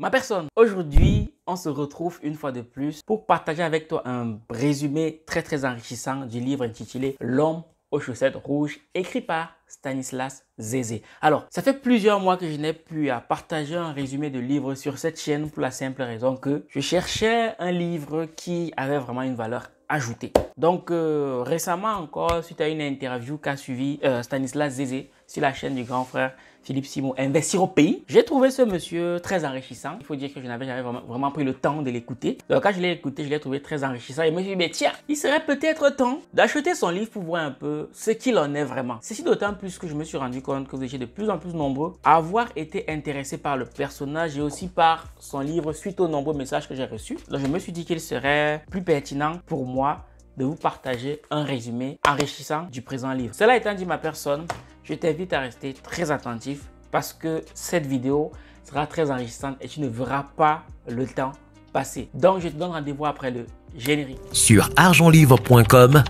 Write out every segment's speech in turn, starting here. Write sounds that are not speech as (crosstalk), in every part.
ma personne. Aujourd'hui, on se retrouve une fois de plus pour partager avec toi un résumé très très enrichissant du livre intitulé L'homme aux chaussettes rouges, écrit par Stanislas Zézé. Alors, ça fait plusieurs mois que je n'ai pu à partager un résumé de livre sur cette chaîne pour la simple raison que je cherchais un livre qui avait vraiment une valeur ajoutée. Donc, euh, récemment encore, suite à une interview qu'a suivi euh, Stanislas Zézé sur la chaîne du grand frère Philippe Simon, Investir au pays. J'ai trouvé ce monsieur très enrichissant. Il faut dire que je n'avais jamais vraiment, pris le temps de l'écouter. Donc quand je l'ai écouté, je l'ai trouvé très enrichissant. Et je me suis dit, mais tiens, il serait peut-être temps d'acheter son livre pour voir un peu ce qu'il en est vraiment. Ceci d'autant plus que je me suis rendu compte que vous étiez de plus en plus nombreux à avoir été intéressés par le personnage et aussi par son livre suite aux nombreux messages que j'ai reçus. Donc je me suis dit qu'il serait plus pertinent pour moi de vous partager un résumé enrichissant du présent livre. Cela étant dit, ma personne, je t'invite à rester très attentif parce que cette vidéo sera très enrichissante et tu ne verras pas le temps passer. Donc, je te donne rendez-vous après le générique. Sur argentlivre.com,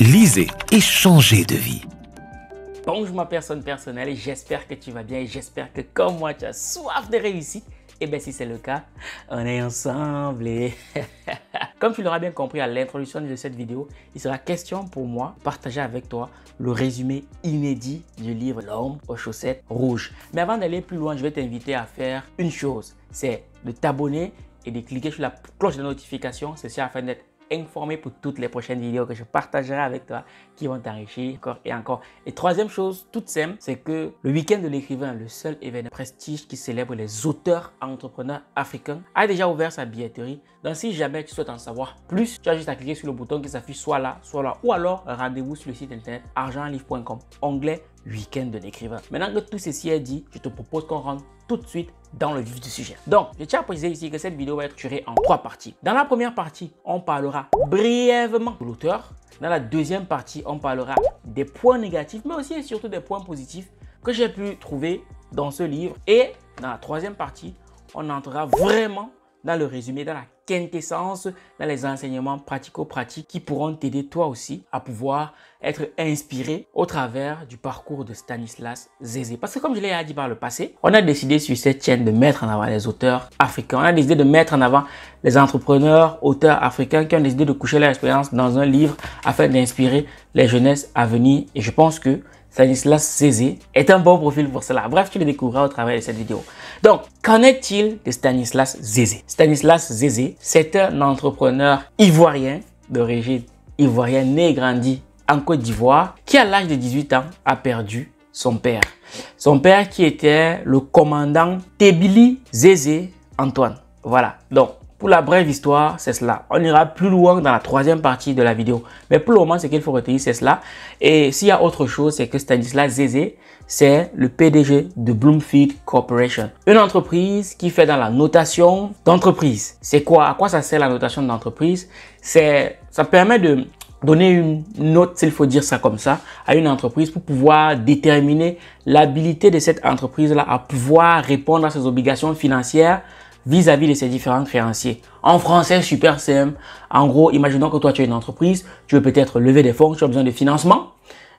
lisez et changez de vie. Bonjour ma personne personnelle, j'espère que tu vas bien et j'espère que comme moi tu as soif de réussite et eh bien si c'est le cas, on est ensemble. Et (laughs) Comme tu l'auras bien compris à l'introduction de cette vidéo, il sera question pour moi partager avec toi le résumé inédit du livre L'homme aux chaussettes rouges. Mais avant d'aller plus loin, je vais t'inviter à faire une chose, c'est de t'abonner et de cliquer sur la cloche de notification, ceci afin d'être informé pour toutes les prochaines vidéos que je partagerai avec toi qui vont t'enrichir encore et encore. Et troisième chose, toute simple, c'est que le week-end de l'écrivain, le seul événement prestige qui célèbre les auteurs entrepreneurs africains, a déjà ouvert sa billetterie. Donc si jamais tu souhaites en savoir plus, tu as juste à cliquer sur le bouton qui s'affiche soit là, soit là, ou alors rendez-vous sur le site internet argentlivre.com, onglet week-end de l'écrivain. Maintenant que tout ceci est dit, je te propose qu'on rentre tout de suite dans le vif du sujet. Donc, je tiens à préciser ici que cette vidéo va être curée en trois parties. Dans la première partie, on parlera brièvement de l'auteur. Dans la deuxième partie, on parlera des points négatifs, mais aussi et surtout des points positifs que j'ai pu trouver dans ce livre. Et dans la troisième partie, on entrera vraiment dans le résumé, de la quintessence dans les enseignements pratico-pratiques qui pourront t'aider toi aussi à pouvoir être inspiré au travers du parcours de Stanislas Zézé. Parce que comme je l'ai dit par le passé, on a décidé sur cette chaîne de mettre en avant les auteurs africains. On a décidé de mettre en avant les entrepreneurs, auteurs africains qui ont décidé de coucher leur expérience dans un livre afin d'inspirer les jeunesses à venir. Et je pense que Stanislas Zézé est un bon profil pour cela. Bref, tu le découvriras au travers de cette vidéo. Donc, qu'en est-il de Stanislas Zézé Stanislas Zézé, c'est un entrepreneur ivoirien d'origine ivoirienne né et grandi en Côte d'Ivoire qui, à l'âge de 18 ans, a perdu son père. Son père qui était le commandant Tebili Zézé Antoine. Voilà. Donc, pour la brève histoire, c'est cela. On ira plus loin dans la troisième partie de la vidéo. Mais pour le moment, ce qu'il faut retenir, c'est cela. Et s'il y a autre chose, c'est que Stanislas Zézé, c'est le PDG de Bloomfield Corporation. Une entreprise qui fait dans la notation d'entreprise. C'est quoi À quoi ça sert la notation d'entreprise C'est, Ça permet de donner une note, s'il faut dire ça comme ça, à une entreprise pour pouvoir déterminer l'habilité de cette entreprise-là à pouvoir répondre à ses obligations financières vis-à-vis de ses différents créanciers. En français, super simple. En gros, imaginons que toi, tu es une entreprise, tu veux peut-être lever des fonds, tu as besoin de financement.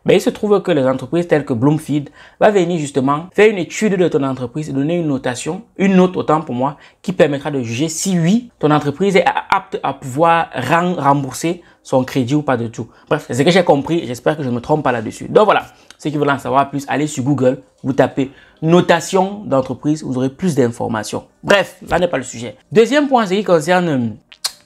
Mais ben, il se trouve que les entreprises telles que Bloomfield va venir justement faire une étude de ton entreprise et donner une notation, une note autant pour moi, qui permettra de juger si oui, ton entreprise est apte à pouvoir rembourser son crédit ou pas du tout. Bref, c'est ce que j'ai compris. J'espère que je ne me trompe pas là-dessus. Donc voilà, ceux qui veulent en savoir plus, allez sur Google, vous tapez notation d'entreprise, vous aurez plus d'informations. Bref, là n'est pas le sujet. Deuxième point, ce qui concerne hum,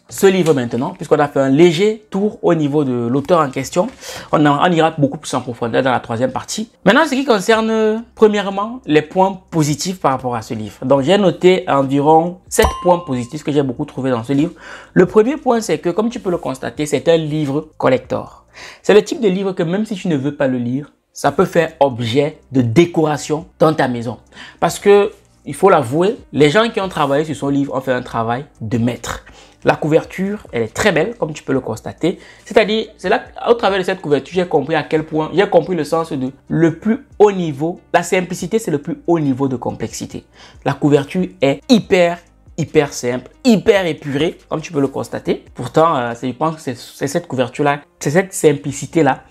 ce livre maintenant, puisqu'on a fait un léger tour au niveau de l'auteur en question. On en ira beaucoup plus en profondeur dans la troisième partie. Maintenant, ce qui concerne, premièrement, les points positifs par rapport à ce livre. Donc, j'ai noté environ sept points positifs que j'ai beaucoup trouvé dans ce livre. Le premier point, c'est que, comme tu peux le constater, c'est un livre collector. C'est le type de livre que même si tu ne veux pas le lire, ça peut faire objet de décoration dans ta maison. Parce que, il faut l'avouer, les gens qui ont travaillé sur son livre ont fait un travail de maître. La couverture, elle est très belle, comme tu peux le constater. C'est-à-dire, c'est là, au travers de cette couverture, j'ai compris à quel point, j'ai compris le sens de le plus haut niveau. La simplicité, c'est le plus haut niveau de complexité. La couverture est hyper hyper simple, hyper épurée, comme tu peux le constater. Pourtant, euh, je pense que c'est cette couverture-là, c'est cette simplicité-là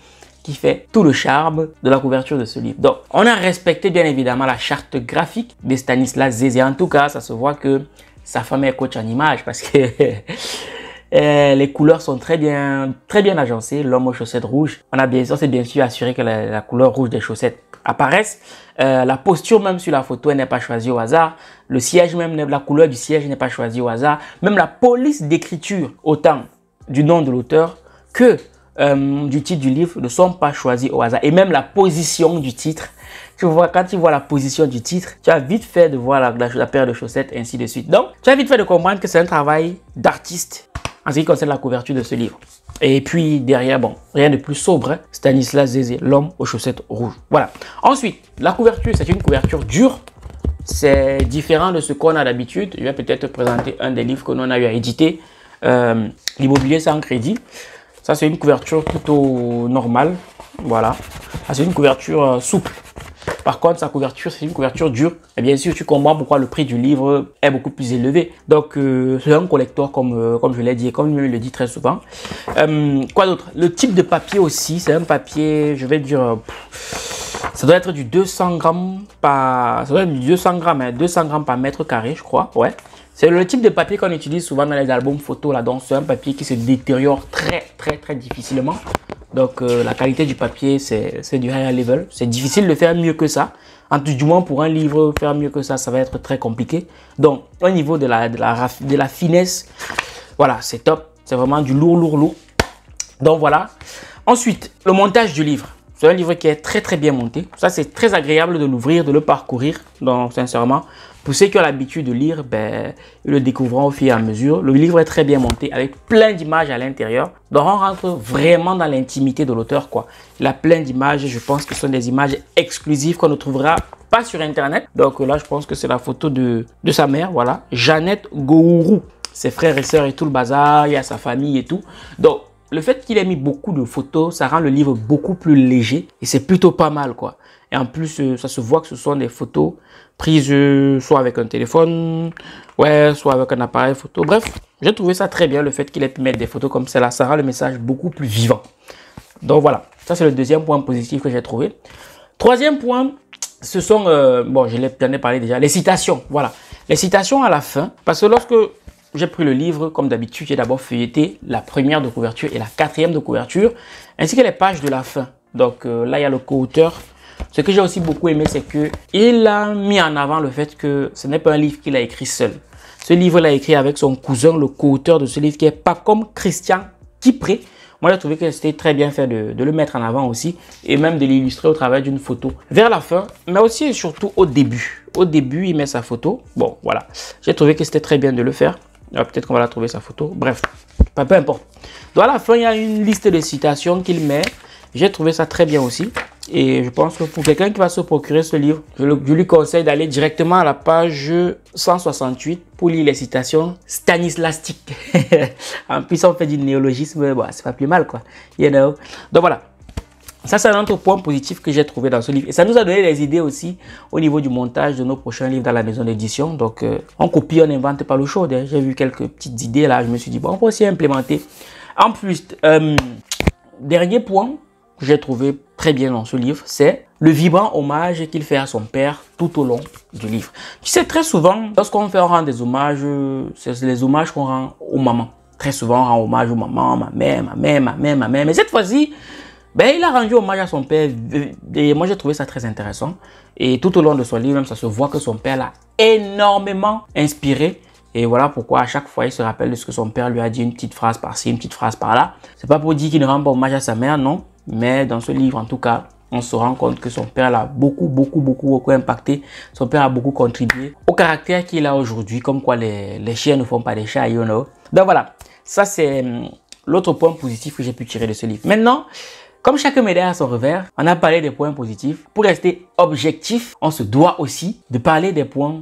qui fait tout le charme de la couverture de ce livre. Donc, on a respecté bien évidemment la charte graphique de Stanislas Zézé. En tout cas, ça se voit que sa femme est coach en image parce que (laughs) euh, les couleurs sont très bien, très bien agencées. L'homme aux chaussettes rouges, on a bien, c'est bien sûr assuré que la, couleur rouge des chaussettes apparaissent. Euh, la posture même sur la photo n'est pas choisie au hasard. Le siège même, la couleur du siège n'est pas choisie au hasard. Même la police d'écriture, autant du nom de l'auteur que euh, du titre du livre ne sont pas choisis au hasard. Et même la position du titre, tu vois, quand tu vois la position du titre, tu as vite fait de voir la, paire de chaussettes, ainsi de suite. Donc, tu as vite fait de comprendre que c'est un travail d'artiste en ce qui concerne la couverture de ce livre. Et puis derrière, bon, rien de plus sobre, hein. Stanislas Zézé, l'homme aux chaussettes rouges. Voilà. Ensuite, la couverture, c'est une couverture dure, c'est différent de ce qu'on a d'habitude. Je vais peut-être présenter un des livres que l'on a eu à éditer, euh, L'immobilier sans crédit. Ça, c'est une couverture plutôt normale. Voilà. Ça, c'est une couverture euh, souple. Par contre, sa couverture, c'est une couverture dure. Et bien sûr, tu comprends pourquoi le prix du livre est beaucoup plus élevé. Donc, euh, c'est un collector, comme, euh, comme je l'ai dit comme je le dit très souvent. quoi d'autre Le type de papier aussi, c'est un papier, je vais dire, ça doit être du 200 grammes par... Ça doit être du 200 grammes, 200 hein, grammes par mètre carré, je crois, ouais. C'est le type de papier qu'on utilise souvent dans les albums photos. Là. Donc, c'est un papier qui se détériore très, très, très difficilement. Donc, euh, la qualité du papier, c'est du high level. C'est difficile de faire mieux que ça. En tout du moins, pour un livre, faire mieux que ça, ça va être très compliqué. Donc, au niveau de la, de la, de la finesse, voilà, c'est top. C'est vraiment du lourd, lourd, lourd. Donc, voilà. Ensuite, le montage du livre. C'est un livre qui est très très bien monté. Ça, c'est très agréable de l'ouvrir, de le parcourir. Donc, sincèrement, pour ceux qui ont l'habitude de lire, ben, ils le découvrant au fur et à mesure. Le livre est très bien monté avec plein d'images à l'intérieur. Donc on rentre vraiment dans l'intimité de l'auteur. quoi. Il a plein d'images. Je pense que ce sont des images exclusives qu'on ne trouvera pas sur Internet. Donc là, je pense que c'est la photo de, de sa mère. Voilà, Jeannette Gourou. Ses frères et sœurs et tout le bazar. Il y a sa famille et tout. Donc le fait qu'il ait mis beaucoup de photos, ça rend le livre beaucoup plus léger. Et c'est plutôt pas mal quoi en plus, euh, ça se voit que ce sont des photos prises euh, soit avec un téléphone, ouais, soit avec un appareil photo. Bref, j'ai trouvé ça très bien, le fait qu'il ait pu mettre des photos comme celle-là. Ça rend le message beaucoup plus vivant. Donc voilà, ça c'est le deuxième point positif que j'ai trouvé. Troisième point, ce sont, euh, bon, je l'ai ai parlé déjà, les citations. Voilà, les citations à la fin, parce que lorsque j'ai pris le livre, comme d'habitude, j'ai d'abord feuilleté la première de couverture et la quatrième de couverture, ainsi que les pages de la fin. Donc là, il y a le co-auteur ce que j'ai aussi beaucoup aimé, c'est que il a mis en avant le fait que ce n'est pas un livre qu'il a écrit seul. Ce livre, il l'a écrit avec son cousin, le co-auteur de ce livre, qui est pas comme Christian Kipré. Moi, j'ai trouvé que c'était très bien fait de, le mettre en avant aussi et même de l'illustrer au travers d'une photo. Vers la fin, mais aussi et surtout au début. Au début, il met sa photo. Bon, voilà. J'ai trouvé que c'était très bien de le faire. Ah, peut-être qu'on va la trouver sa photo. Bref, peu importe. Donc à la fin, il y a une liste de citations qu'il met j'ai trouvé ça très bien aussi. Et je pense que pour quelqu'un qui va se procurer ce livre, je, lui conseille d'aller directement à la page 168 pour lire les citations stanislastique. (laughs) en plus, on fait du néologisme, bah, c'est pas plus mal, quoi. Donc voilà. Ça, c'est un autre point positif que j'ai trouvé dans ce livre. Et ça nous a donné des idées aussi au niveau du montage de nos prochains livres dans la maison d'édition. Donc, euh, on copie, on invente pas le chaud. J'ai vu quelques petites idées là. Je me suis dit, bon, on peut aussi implémenter. En plus, euh, dernier point, j'ai trouvé très bien dans ce livre, c'est le vibrant hommage qu'il fait à son père tout au long du livre. Tu sais, très souvent, lorsqu'on fait on rend des hommages, c'est les hommages qu'on rend aux mamans. Très souvent, on rend hommage aux mamans, ma mère, ma mère, ma mère, ma mère. Mais cette fois-ci, ben, il a rendu hommage à son père et moi j'ai trouvé ça très intéressant. Et tout au long de son livre, même, ça se voit que son père l'a énormément inspiré. Et voilà pourquoi à chaque fois il se rappelle de ce que son père lui a dit, une petite phrase par-ci, une petite phrase par-là. C'est pas pour dire qu'il ne rend pas hommage à sa mère, non. Mais dans ce livre, en tout cas, on se rend compte que son père l'a beaucoup, beaucoup, beaucoup, beaucoup impacté. Son père a beaucoup contribué au caractère qu'il a aujourd'hui, comme quoi les, chiens ne font pas des chats, you know. Donc voilà, ça c'est hum, l'autre point positif que j'ai pu tirer de ce livre. Maintenant, comme chaque médaille a son revers, on a parlé des points positifs. Pour rester objectif, on se doit aussi de parler des points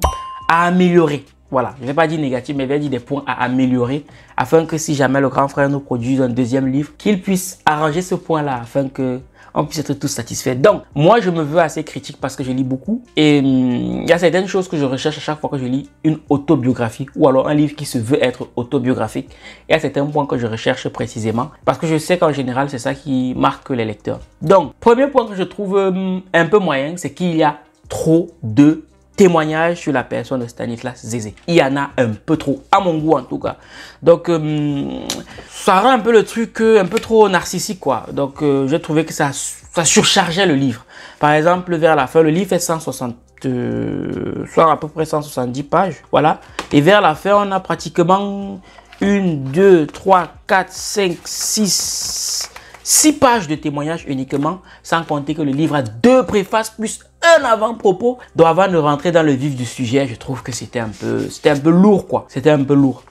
à améliorer voilà, je ne vais pas dire négatif, mais je vais dire des points à améliorer afin que si jamais le grand frère nous produise un deuxième livre, qu'il puisse arranger ce point-là afin que on puisse être tous satisfaits. Donc, moi, je me veux assez critique parce que je lis beaucoup et hum, il y a certaines choses que je recherche à chaque fois que je lis une autobiographie ou alors un livre qui se veut être autobiographique. Il y a certains points que je recherche précisément parce que je sais qu'en général, c'est ça qui marque les lecteurs. Donc, premier point que je trouve hum, un peu moyen, c'est qu'il y a trop de témoignage sur la personne de Stanislas Zézé. Il y en a un peu trop, à mon goût en tout cas. Donc, euh, ça rend un peu le truc euh, un peu trop narcissique, quoi. Donc, euh, j'ai trouvé que ça, ça surchargeait le livre. Par exemple, vers la fin, le livre est 160, soit à peu près 170 pages, voilà. Et vers la fin, on a pratiquement 1, 2, 3, 4, 5, 6... Six pages de témoignages uniquement, sans compter que le livre a deux préfaces plus un avant-propos. Donc avant de rentrer dans le vif du sujet, je trouve que c'était un peu, c'était lourd quoi. C'était un peu lourd.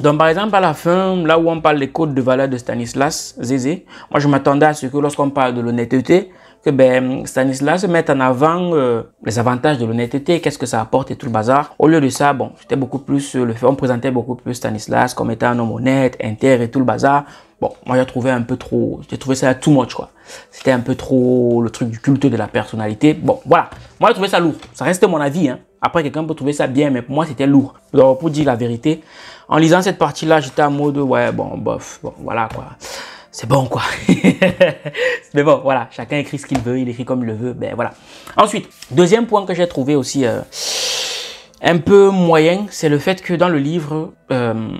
Donc par exemple à la fin, là où on parle des codes de valeur de Stanislas Zézé, moi je m'attendais à ce que lorsqu'on parle de l'honnêteté, que ben, Stanislas mette en avant euh, les avantages de l'honnêteté, qu'est-ce que ça apporte et tout le bazar. Au lieu de ça, bon, c'était beaucoup plus euh, le fait, on présentait beaucoup plus Stanislas comme étant un homme honnête, inter et tout le bazar. Bon, moi j'ai trouvé un peu trop, j'ai trouvé ça too much quoi. C'était un peu trop le truc du culte de la personnalité. Bon, voilà. Moi j'ai trouvé ça lourd. Ça reste mon avis. Hein. Après quelqu'un peut trouver ça bien, mais pour moi c'était lourd. Donc pour dire la vérité, en lisant cette partie-là, j'étais en mode ouais bon bof, bon voilà quoi. C'est bon quoi. (laughs) mais bon voilà, chacun écrit ce qu'il veut, il écrit comme il le veut. Ben voilà. Ensuite, deuxième point que j'ai trouvé aussi. Euh, un peu moyen, c'est le fait que dans le livre, euh,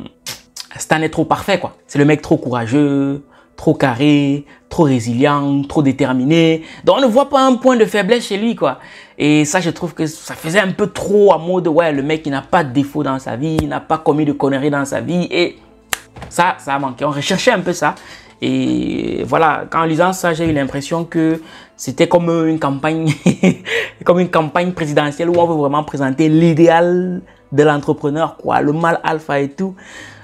Stan est trop parfait, quoi. C'est le mec trop courageux, trop carré, trop résilient, trop déterminé. Donc on ne voit pas un point de faiblesse chez lui, quoi. Et ça, je trouve que ça faisait un peu trop à mode, ouais, le mec, il n'a pas de défaut dans sa vie, il n'a pas commis de conneries dans sa vie. Et ça, ça a manqué. On recherchait un peu ça. Et voilà, en lisant ça, j'ai eu l'impression que c'était comme une campagne, (laughs) comme une campagne présidentielle où on veut vraiment présenter l'idéal de l'entrepreneur, quoi, le mal alpha et tout.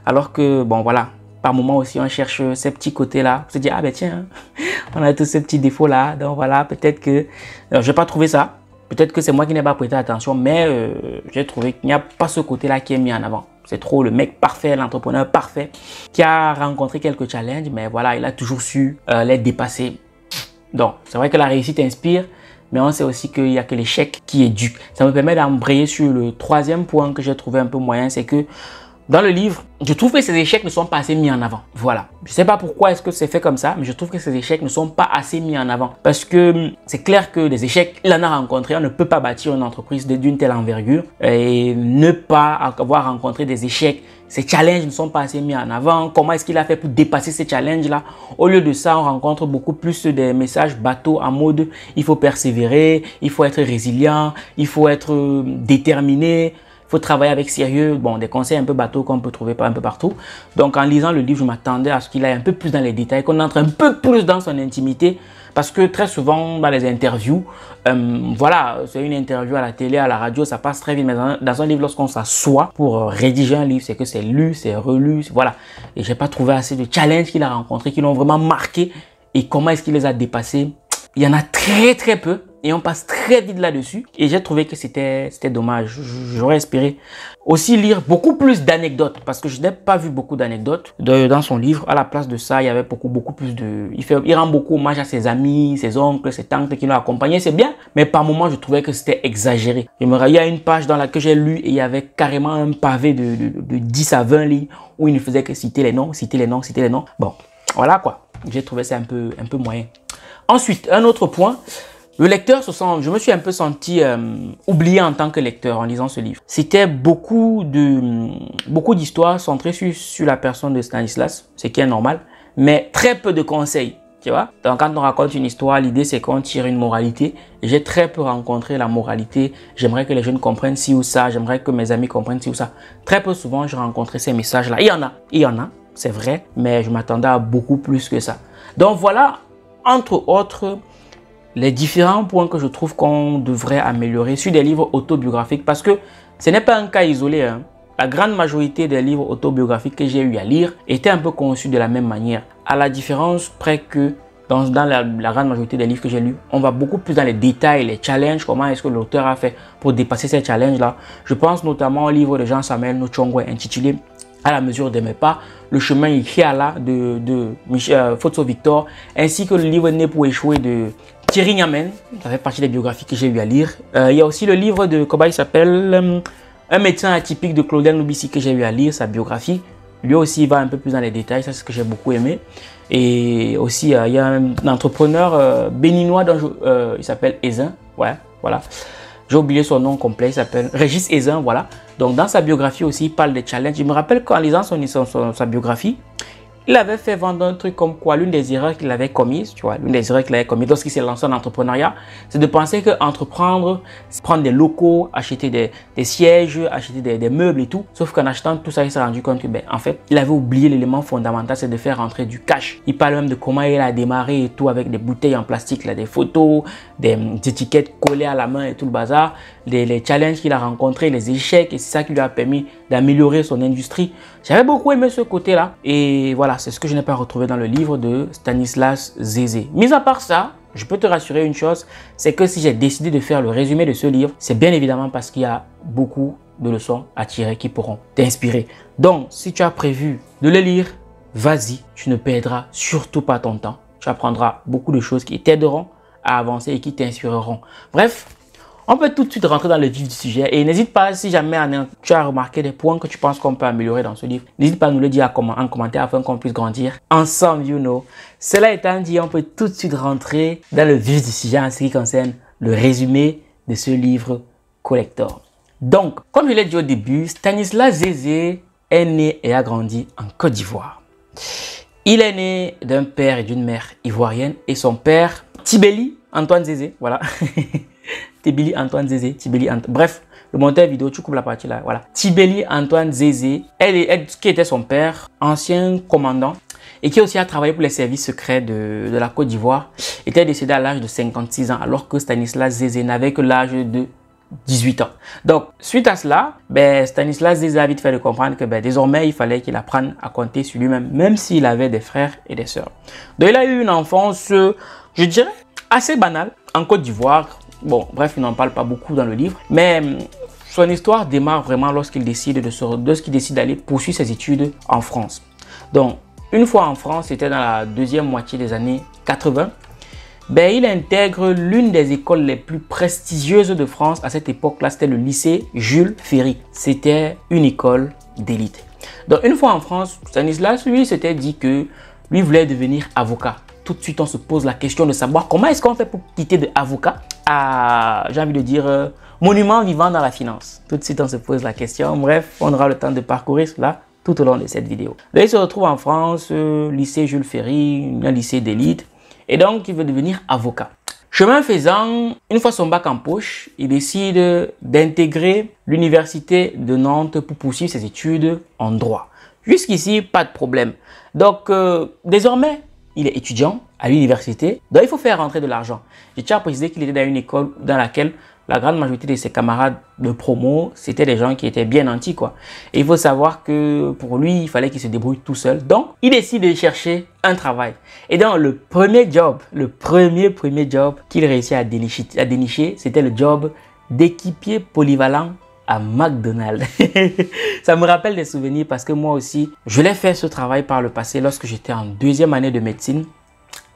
Alors que, bon, voilà, par moment aussi, on cherche ces petits côtés-là. On se dit, ah ben tiens, (laughs) on a tous ces petits défauts-là. Donc voilà, peut-être que... je n'ai pas trouvé ça. Peut-être que c'est moi qui n'ai pas prêté attention, mais euh, j'ai trouvé qu'il n'y a pas ce côté-là qui est mis en avant. C'est trop le mec parfait, l'entrepreneur parfait, qui a rencontré quelques challenges, mais voilà, il a toujours su euh, les dépasser. Donc, c'est vrai que la réussite inspire, mais on sait aussi qu'il n'y a que l'échec qui est dû. Ça me permet d'embrayer sur le troisième point que j'ai trouvé un peu moyen, c'est que dans le livre, je trouve que ces échecs ne sont pas assez mis en avant. Voilà. Je ne sais pas pourquoi est-ce que c'est fait comme ça, mais je trouve que ces échecs ne sont pas assez mis en avant. Parce que hum, c'est clair que des échecs, il en a rencontré. On ne peut pas bâtir une entreprise d'une telle envergure et ne pas avoir rencontré des échecs. Ces challenges ne sont pas assez mis en avant. Comment est-ce qu'il a fait pour dépasser ces challenges-là Au lieu de ça, on rencontre beaucoup plus des messages bateaux en mode il faut persévérer, il faut être résilient, il faut être hum, déterminé faut travailler avec sérieux. Bon, des conseils un peu bateaux qu'on peut trouver un peu partout. Donc, en lisant le livre, je m'attendais à ce qu'il aille un peu plus dans les détails, qu'on entre un peu plus dans son intimité. Parce que très souvent, dans les interviews, euh, voilà, c'est une interview à la télé, à la radio, ça passe très vite. Mais dans, dans un livre, lorsqu'on s'assoit pour euh, rédiger un livre, c'est que c'est lu, c'est relu, voilà. Et n'ai pas trouvé assez de challenges qu'il a rencontrés, qui l'ont vraiment marqué. Et comment est-ce qu'il les a dépassés Il y en a très très peu et on passe très vite là-dessus. Et j'ai trouvé que c'était dommage. J'aurais espéré aussi lire beaucoup plus d'anecdotes parce que je n'ai pas vu beaucoup d'anecdotes dans son livre. À la place de ça, il y avait beaucoup, beaucoup plus de. Il, fait, rend beaucoup hommage à ses amis, ses oncles, ses tantes qui l'ont accompagné. C'est bien, mais par moments, je trouvais que c'était exagéré. Il y a une page dans laquelle j'ai lu et il y avait carrément un pavé de, de, 10 à 20 lignes où il ne faisait que citer les noms, citer les noms, citer les noms. Bon, voilà quoi. J'ai trouvé ça un peu, un peu moyen. Ensuite, un autre point, le lecteur se sent, je me suis un peu senti euh, oublié en tant que lecteur en lisant ce livre. C'était beaucoup de mm, beaucoup d'histoires centrées sur, sur la personne de Stanislas, ce qui est normal, mais très peu de conseils, tu vois. Donc quand on raconte une histoire, l'idée c'est qu'on tire une moralité. J'ai très peu rencontré la moralité. J'aimerais que les jeunes comprennent ci ou ça, j'aimerais que mes amis comprennent ci ou ça. Très peu souvent, je rencontré ces messages-là. Il y en a, il y en a, c'est vrai, mais je m'attendais à beaucoup plus que ça. Donc voilà, entre autres les différents points que je trouve qu'on devrait améliorer sur des livres autobiographiques parce que ce n'est pas un cas isolé. Hein. La grande majorité des livres autobiographiques que j'ai eu à lire étaient un peu conçus de la même manière, à la différence près que dans, la, grande majorité des livres que j'ai lus, on va beaucoup plus dans les détails, les challenges, comment est-ce que l'auteur a fait pour dépasser ces challenges-là. Je pense notamment au livre de Jean Samuel Nochongwe intitulé à la mesure de mes pas, le chemin à de, de Michel, euh, Victor, ainsi que le livre Né pour échouer de Thierry Niamen, ça fait partie des biographies que j'ai eu à lire. Euh, il y a aussi le livre de, comment il s'appelle euh, Un médecin atypique de Claudel Nubissi que j'ai eu à lire, sa biographie. Lui aussi, il va un peu plus dans les détails, ça c'est ce que j'ai beaucoup aimé. Et aussi, euh, il y a un, entrepreneur béninois, dont il s'appelle Ezin, ouais, voilà. J'ai oublié son nom complet, il s'appelle Régis Ezin, voilà. Donc dans sa biographie aussi, il parle des challenges. Je me rappelle qu'en lisant son, sa biographie, il avait fait vendre un truc comme quoi l'une des erreurs qu'il avait commises, tu vois, l'une des erreurs qu'il avait commises lorsqu'il s'est lancé en entrepreneuriat, c'est de penser que entreprendre, c'est prendre des locaux, acheter des, sièges, acheter des, meubles et tout. Sauf qu'en achetant tout ça, il s'est rendu compte que, ben, en fait, il avait oublié l'élément fondamental, c'est de faire rentrer du cash. Il parle même de comment il a démarré et tout avec des bouteilles en plastique, là, des photos, des, hum, étiquettes collées à la main et tout le bazar, les challenges qu'il a rencontrés, les échecs, et c'est ça qui lui a permis d'améliorer son industrie. J'avais beaucoup aimé ce côté-là. Et voilà, c'est ce que je n'ai pas retrouvé dans le livre de Stanislas Zézé. Mis à part ça, je peux te rassurer une chose, c'est que si j'ai décidé de faire le résumé de ce livre, c'est bien évidemment parce qu'il y a beaucoup de leçons à tirer qui pourront t'inspirer. Donc, si tu as prévu de le lire, vas-y, tu ne perdras surtout pas ton temps. Tu apprendras beaucoup de choses qui t'aideront à avancer et qui t'inspireront. Bref, on peut tout de suite rentrer dans le vif du sujet et n'hésite pas si jamais tu as remarqué des points que tu penses qu'on peut améliorer dans ce livre, n'hésite pas à nous le dire en commentaire afin qu'on puisse grandir ensemble, you know. Cela étant dit, on peut tout de suite rentrer dans le vif du sujet en ce qui concerne le résumé de ce livre collector. Donc, comme je l'ai dit au début, Stanislas Zézé est né et a grandi en Côte d'Ivoire. Il est né d'un père et d'une mère ivoirienne et son père, Tibéli Antoine Zézé, voilà. (laughs) Tibeli Antoine Zézé, Bref, le monteur vidéo, tu coupes la partie là. Voilà. Tibeli Antoine Zézé, elle, est, qui était son père, ancien commandant, et qui aussi a travaillé pour les services secrets de, la Côte d'Ivoire, était décédé à l'âge de 56 ans, alors que Stanislas Zézé n'avait que l'âge de 18 ans. Donc, suite à cela, ben, Stanislas Zézé a vite fait de comprendre que ben, désormais, il fallait qu'il apprenne à compter sur lui-même, même, même s'il avait des frères et des sœurs. Donc, il a eu une enfance, euh, je dirais, assez banale en Côte d'Ivoire, Bon, bref, il n'en parle pas beaucoup dans le livre. Mais hum, son histoire démarre vraiment lorsqu'il décide décide d'aller poursuivre ses études en France. Donc, une fois en France, c'était dans la deuxième moitié des années 80, ben, il intègre l'une des écoles les plus prestigieuses de France à cette époque-là, c'était le lycée Jules Ferry. C'était une école d'élite. Donc une fois en France, Stanislas, lui, s'était dit que lui voulait devenir avocat tout de suite, on se pose la question de savoir comment est-ce qu'on fait pour quitter de avocat à, j'ai envie de dire, euh, monument vivant dans la finance. Tout de suite, on se pose la question. Bref, on aura le temps de parcourir cela tout au long de cette vidéo. Là, il e se retrouve en France, euh, lycée Jules Ferry, un lycée d'élite. Et donc, il veut devenir avocat. Chemin faisant, une fois son bac en poche, il décide d'intégrer l'université de Nantes pour poursuivre ses études en droit. Jusqu'ici, pas de problème. Donc, euh, désormais, il est étudiant à l'université, donc il faut faire rentrer de l'argent. Je tiens à préciser qu'il était dans une école dans laquelle la grande majorité de ses camarades de promo, c'était des gens qui étaient bien nantis, quoi. Et il faut savoir que pour lui, il fallait qu'il se débrouille tout seul. Donc, il décide de chercher un travail. Et dans le premier job, le premier, premier job qu'il réussit à dénicher c'était le job d'équipier polyvalent à McDonald's. (laughs) ça me rappelle des souvenirs parce que moi aussi, je l'ai fait ce travail par le passé lorsque j'étais en deuxième année de médecine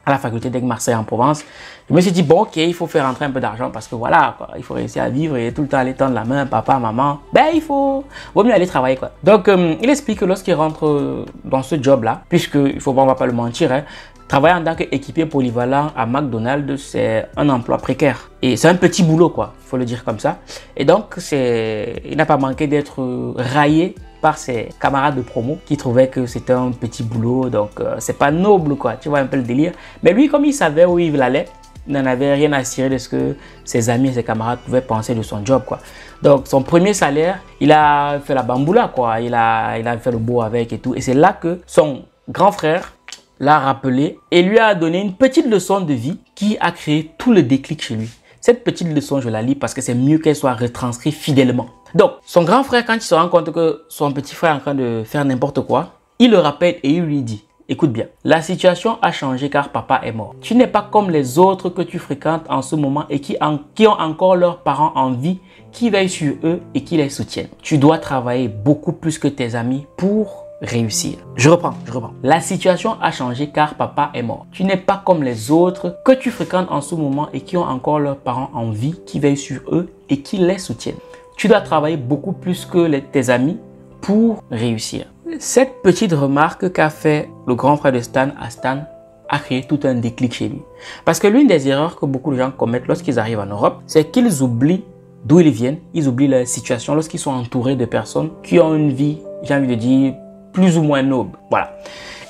à la faculté d'Aix-Marseille en Provence. Je me suis dit, bon, ok, il faut faire rentrer un peu d'argent parce que voilà, quoi, il faut réussir à vivre et tout le temps aller tendre la main papa, maman. Ben, il faut, vaut mieux aller travailler, quoi. Donc, euh, il explique que lorsqu'il rentre dans ce job-là, puisque, il faut, on va pas le mentir, hein, Travailler en tant qu'équipier polyvalent à McDonald's, c'est un emploi précaire. Et c'est un petit boulot, quoi, faut le dire comme ça. Et donc, il n'a pas manqué d'être raillé par ses camarades de promo qui trouvaient que c'était un petit boulot, donc euh, c'est pas noble, quoi, tu vois un peu le délire. Mais lui, comme il savait où il allait, n'en avait rien à tirer de ce que ses amis et ses camarades pouvaient penser de son job. Quoi. Donc son premier salaire, il a fait la bamboula, quoi. Il, a, il a fait le beau avec et tout. Et c'est là que son grand frère l'a rappelé et lui a donné une petite leçon de vie qui a créé tout le déclic chez lui. Cette petite leçon, je la lis parce que c'est mieux qu'elle soit retranscrite fidèlement. Donc, son grand frère, quand il se rend compte que son petit frère est en train de faire n'importe quoi, il le rappelle et il lui dit, écoute bien, la situation a changé car papa est mort. Tu n'es pas comme les autres que tu fréquentes en ce moment et qui, en, qui ont encore leurs parents en vie, qui veillent sur eux et qui les soutiennent. Tu dois travailler beaucoup plus que tes amis pour réussir. Je reprends, je reprends. La situation a changé car papa est mort. Tu n'es pas comme les autres que tu fréquentes en ce moment et qui ont encore leurs parents en vie, qui veillent sur eux et qui les soutiennent. Tu dois travailler beaucoup plus que tes amis pour réussir. Cette petite remarque qu'a fait le grand frère de Stan à Stan a créé tout un déclic chez lui. Parce que l'une des erreurs que beaucoup de gens commettent lorsqu'ils arrivent en Europe, c'est qu'ils oublient d'où ils viennent, ils oublient la situation lorsqu'ils sont entourés de personnes qui ont une vie, j'ai envie de dire, plus ou moins noble. Voilà.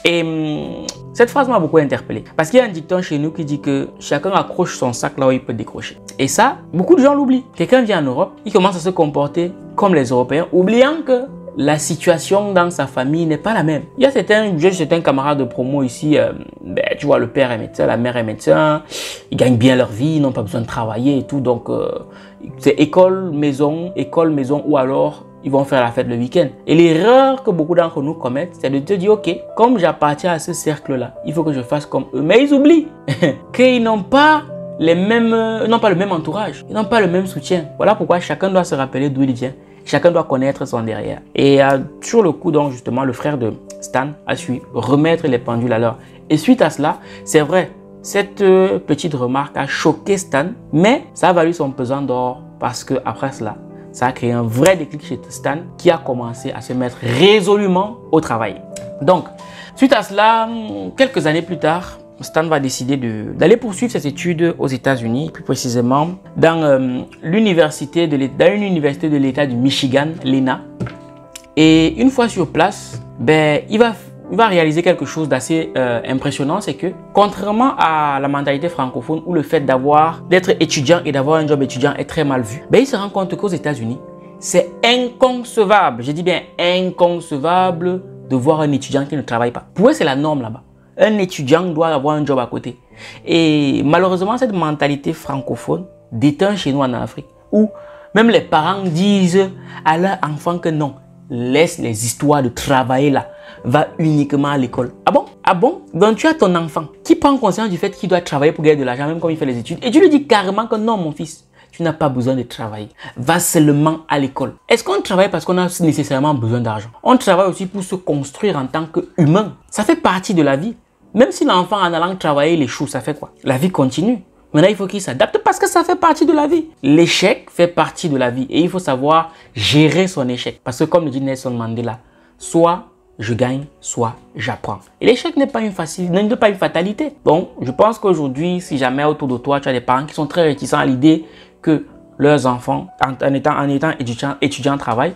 Et hum, cette phrase m'a beaucoup interpellé. Parce qu'il y a un dicton chez nous qui dit que chacun accroche son sac là où il peut décrocher. Et ça, beaucoup de gens l'oublient. Quelqu'un vient en Europe, il commence à se comporter comme les Européens, oubliant que la situation dans sa famille n'est pas la même. Il y a certains, camarades de promo ici, euh, ben, tu vois, le père est médecin, la mère est médecin, ils gagnent bien leur vie, ils n'ont pas besoin de travailler et tout, donc euh, c'est école, maison, école, maison, ou alors ils vont faire la fête le week-end. Et l'erreur que beaucoup d'entre nous commettent, c'est de te dire, ok, comme j'appartiens à ce cercle-là, il faut que je fasse comme eux. Mais ils oublient (laughs) qu'ils n'ont pas les mêmes, euh, n'ont pas le même entourage, ils n'ont pas le même soutien. Voilà pourquoi chacun doit se rappeler d'où il vient. Chacun doit connaître son derrière. Et euh, sur le coup, donc, justement, le frère de Stan a su remettre les pendules à l'heure. Et suite à cela, c'est vrai, cette euh, petite remarque a choqué Stan, mais ça a valu son pesant d'or parce que après cela, ça a créé un vrai déclic chez Stan qui a commencé à se mettre résolument au travail. Donc, suite à cela, hmm, quelques années plus tard, Stan va décider d'aller poursuivre ses études aux États-Unis, plus précisément dans, hmm, l'université de une université de l'État du Michigan, l'ENA. Et une fois sur place, ben, il va il va réaliser quelque chose d'assez euh, impressionnant, c'est que contrairement à la mentalité francophone où le fait d'avoir d'être étudiant et d'avoir un job étudiant est très mal vu, ben, il se rend compte qu'aux États-Unis, c'est inconcevable, je dis bien inconcevable de voir un étudiant qui ne travaille pas. Pour eux, c'est la norme là-bas. Un étudiant doit avoir un job à côté. Et malheureusement, cette mentalité francophone déteint chez nous en Afrique, où même les parents disent à leurs enfants que non, laisse les histoires de travailler là va uniquement à l'école. Ah bon Ah bon Donc tu as ton enfant qui prend conscience du fait qu'il doit travailler pour gagner de l'argent, même quand il fait les études. Et tu lui dis carrément que non, mon fils, tu n'as pas besoin de travailler. Va seulement à l'école. Est-ce qu'on travaille parce qu'on a nécessairement besoin d'argent On travaille aussi pour se construire en tant qu'humain. Ça fait partie de la vie. Même si l'enfant en allant travailler les échoue ça fait quoi La vie continue. Maintenant, il faut qu'il s'adapte parce que ça fait partie de la vie. L'échec fait partie de la vie et il faut savoir gérer son échec. Parce que comme le dit Nelson Mandela, soit je gagne, soit j'apprends. Et l'échec n'est pas une pas une fatalité. Bon, je pense qu'aujourd'hui, si jamais autour de toi, tu as des parents qui sont très réticents à l'idée que leurs enfants, en, en étant, en étant étudiant, étudiant travail,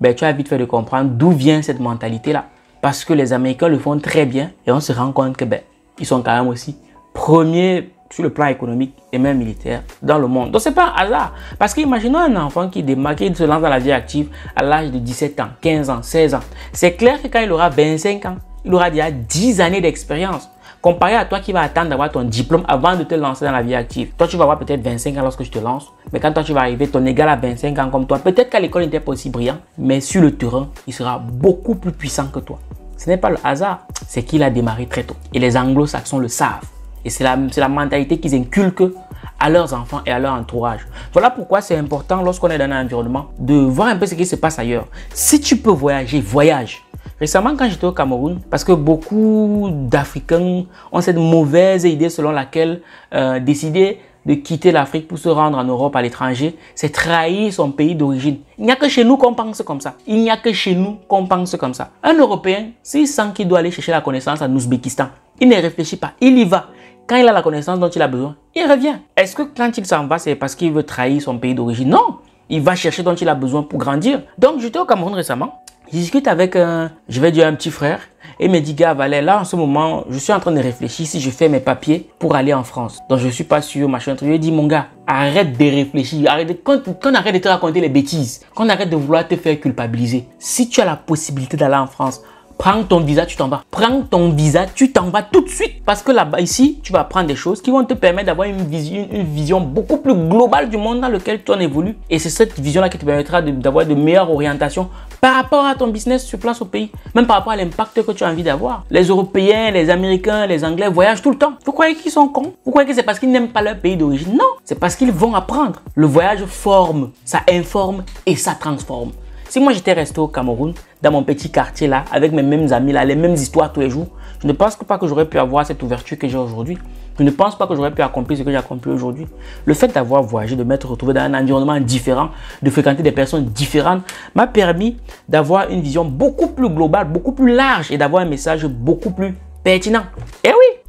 ben, tu as vite fait de comprendre d'où vient cette mentalité-là. Parce que les Américains le font très bien et on se rend compte que ben, ils sont quand même aussi premiers sur le plan économique et même militaire dans le monde. Donc c'est pas un hasard. Parce qu'imaginons un enfant qui démarque, qui se lance dans la vie active à l'âge de 17 ans, 15 ans, 16 ans. C'est clair que quand il aura 25 ans, il aura déjà 10 années d'expérience. Comparé à toi qui va attendre d'avoir ton diplôme avant de te lancer dans la vie active. Toi, tu vas avoir peut-être 25 ans lorsque je te lance, Mais quand toi, tu vas arriver, ton égal à 25 ans comme toi, peut-être qu'à l'école, il n'était pas aussi brillant. Mais sur le terrain, il sera beaucoup plus puissant que toi. Ce n'est pas le hasard, c'est qu'il a démarré très tôt. Et les anglo-saxons le savent. Et c'est la, mentalité qu'ils inculquent à leurs enfants et à leur entourage. Voilà pourquoi c'est important lorsqu'on est dans un environnement de voir un peu ce qui se passe ailleurs. Si tu peux voyager, voyage. Récemment, quand j'étais au Cameroun, parce que beaucoup d'Africains ont cette mauvaise idée selon laquelle euh, décider de quitter l'Afrique pour se rendre en Europe, à l'étranger, c'est trahir son pays d'origine. Il n'y a que chez nous qu'on pense comme ça. Il n'y a que chez nous qu'on pense comme ça. Un Européen, s'il sent qu'il doit aller chercher la connaissance en Ouzbékistan, il ne réfléchit pas, il y va. Quand il a la connaissance dont il a besoin, il revient. Est-ce que quand il s'en va, c'est parce qu'il veut trahir son pays d'origine Non. Il va chercher dont il a besoin pour grandir. Donc j'étais au Cameroun récemment. Je discute avec, un, je vais dire, un petit frère. Et il me dit, gars, Valet, là, en ce moment, je suis en train de réfléchir si je fais mes papiers pour aller en France. Donc, je suis pas sûr, machin, truc. Je lui dit, mon gars, arrête de réfléchir. Arrête quand, arrête de te raconter les bêtises, qu'on arrête de vouloir te faire culpabiliser. Si tu as la possibilité d'aller en France, prends ton visa, tu t'en vas. Prends ton visa, tu t'en vas tout de suite. Parce que là-bas, ici, tu vas apprendre des choses qui vont te permettre d'avoir une vision, une vision beaucoup plus globale du monde dans lequel tu en évolues. Et c'est cette vision-là qui te permettra d'avoir de, de meilleures orientations par rapport à ton business sur place au pays. Même par rapport à l'impact que tu as envie d'avoir. Les Européens, les Américains, les Anglais voyagent tout le temps. Vous croyez qu'ils sont cons Vous croyez que c'est parce qu'ils n'aiment pas leur pays d'origine Non, c'est parce qu'ils vont apprendre. Le voyage forme, ça informe et ça transforme. Si moi j'étais resté au Cameroun, dans mon petit quartier là, avec mes mêmes amis là, les mêmes histoires tous les jours, je ne pense pas que j'aurais pu avoir cette ouverture que j'ai aujourd'hui. Je ne pense pas que j'aurais pu accomplir ce que j'ai accompli aujourd'hui. Le fait d'avoir voyagé, de m'être retrouvé dans un environnement différent, de fréquenter des personnes différentes, m'a permis d'avoir une vision beaucoup plus globale, beaucoup plus large et d'avoir un message beaucoup plus pertinent.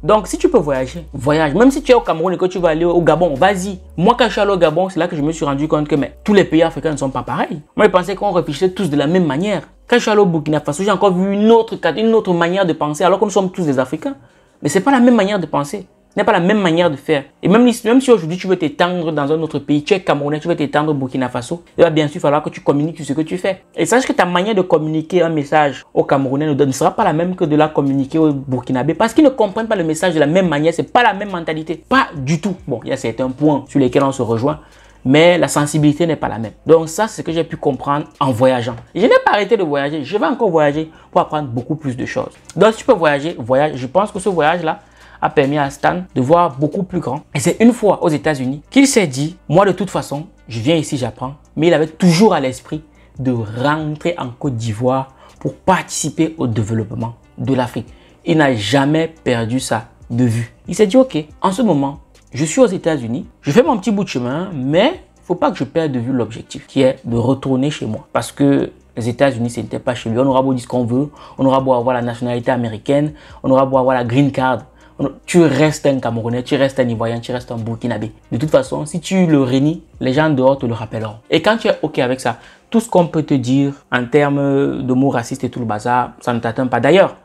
Donc, si tu peux voyager, voyage. Même si tu es au Cameroun et que tu vas aller au Gabon, vas-y. Moi, quand je suis allé au Gabon, c'est là que je me suis rendu compte que tous les pays africains ne sont pas pareils. Moi, je pensais qu'on réfléchissait tous de la même manière. Quand je suis allé au Burkina Faso, j'ai encore vu une autre, une autre manière de penser alors que nous sommes tous des Africains. Mais ce n'est pas la même manière de penser n'est pas la même manière de faire. Et même, même si aujourd'hui tu veux t'étendre dans un autre pays, tu es camerounais, tu veux t'étendre au Burkina Faso, il va bien sûr falloir que tu communiques ce que tu fais. Et sache que ta manière de communiquer un message au camerounais ne sera pas la même que de la communiquer au burkinabé parce qu'ils ne comprennent pas le message de la même manière, c'est pas la même mentalité, pas du tout. Bon, il y a certains points sur lesquels on se rejoint, mais la sensibilité n'est pas la même. Donc ça, c'est ce que j'ai pu comprendre en voyageant. Je n'ai pas arrêté de voyager, je vais encore voyager pour apprendre beaucoup plus de choses. Donc si tu peux voyager, voyage. Je pense que ce voyage-là, a permis à Stan de voir beaucoup plus grand. Et c'est une fois aux États-Unis qu'il s'est dit, moi de toute façon, je viens ici, j'apprends. Mais il avait toujours à l'esprit de rentrer en Côte d'Ivoire pour participer au développement de l'Afrique. Il n'a jamais perdu ça de vue. Il s'est dit, ok, en ce moment, je suis aux États-Unis, je fais mon petit bout de chemin, mais faut pas que je perde de vue l'objectif qui est de retourner chez moi. Parce que les États-Unis, ce n'était pas chez lui. On aura beau dire ce qu'on veut, on aura beau avoir la nationalité américaine, on aura beau avoir la green card tu restes un Camerounais, tu restes un Ivoirien, tu restes un Burkinabé. De toute façon, si tu le réunis, les gens dehors te le rappelleront. Et quand tu es OK avec ça, tout ce qu'on peut te dire en termes de mots racistes et tout le bazar, ça ne t'atteint pas. D'ailleurs,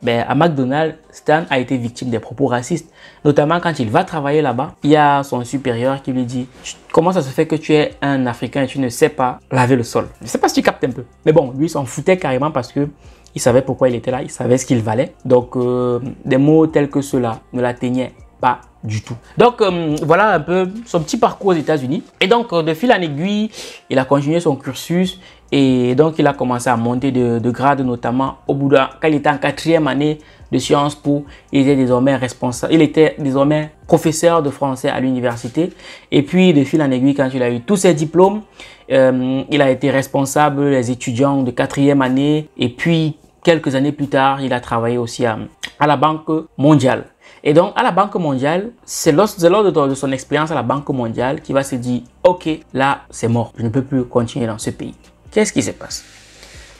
ben, à McDonald's, Stan a été victime des propos racistes. Notamment quand il va travailler là-bas, il y a son supérieur qui lui dit « Comment ça se fait que tu es un Africain et tu ne sais pas laver le sol ?» Je ne sais pas si tu captes un peu. Mais bon, lui, il s'en foutait carrément parce que il savait pourquoi il était là, il savait ce qu'il valait. Donc, euh, des mots tels que ceux-là ne l'atteignaient pas du tout. Donc euh, voilà un peu son petit parcours aux États-Unis. Et donc euh, de fil en aiguille, il a continué son cursus et donc il a commencé à monter de, grade notamment au bout d'un... quand il était en quatrième année de Sciences pour il désormais responsable, il était désormais professeur de français à l'université. Et puis de fil en aiguille, quand il a eu tous ses diplômes, euh, il a été responsable des étudiants de quatrième année. Et puis, quelques années plus tard, il a travaillé aussi à, à la Banque mondiale. Et donc, à la Banque mondiale, c'est lors, de, son expérience à la Banque mondiale qu'il va se dire, OK, là, c'est mort. Je ne peux plus continuer dans ce pays. Qu'est-ce qui se passe